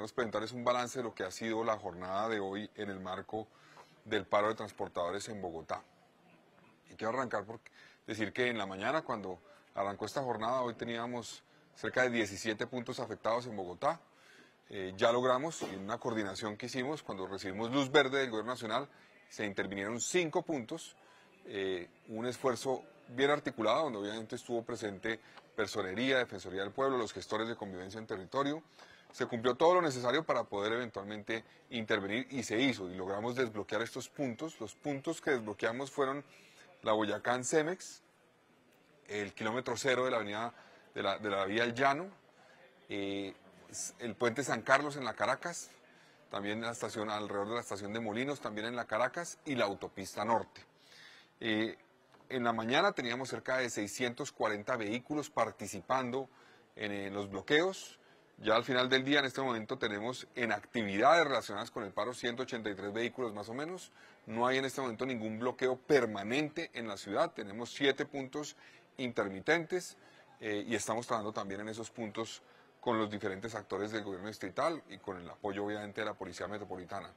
Queremos presentarles un balance de lo que ha sido la jornada de hoy en el marco del paro de transportadores en Bogotá. Y quiero arrancar por decir que en la mañana, cuando arrancó esta jornada, hoy teníamos cerca de 17 puntos afectados en Bogotá. Eh, ya logramos, en una coordinación que hicimos, cuando recibimos luz verde del Gobierno Nacional, se intervinieron cinco puntos, eh, un esfuerzo bien articulado, donde obviamente estuvo presente Personería, Defensoría del Pueblo, los gestores de convivencia en territorio, se cumplió todo lo necesario para poder eventualmente intervenir y se hizo y logramos desbloquear estos puntos. Los puntos que desbloqueamos fueron la Boyacán Cemex, el kilómetro cero de la avenida de la, vía El Llano, eh, el puente San Carlos en la Caracas, también la estación, alrededor de la estación de Molinos, también en la Caracas y la autopista norte. Eh, en la mañana teníamos cerca de 640 vehículos participando en los bloqueos, ya al final del día, en este momento, tenemos en actividades relacionadas con el paro 183 vehículos más o menos. No hay en este momento ningún bloqueo permanente en la ciudad. Tenemos siete puntos intermitentes eh, y estamos trabajando también en esos puntos con los diferentes actores del gobierno distrital y con el apoyo, obviamente, de la Policía Metropolitana.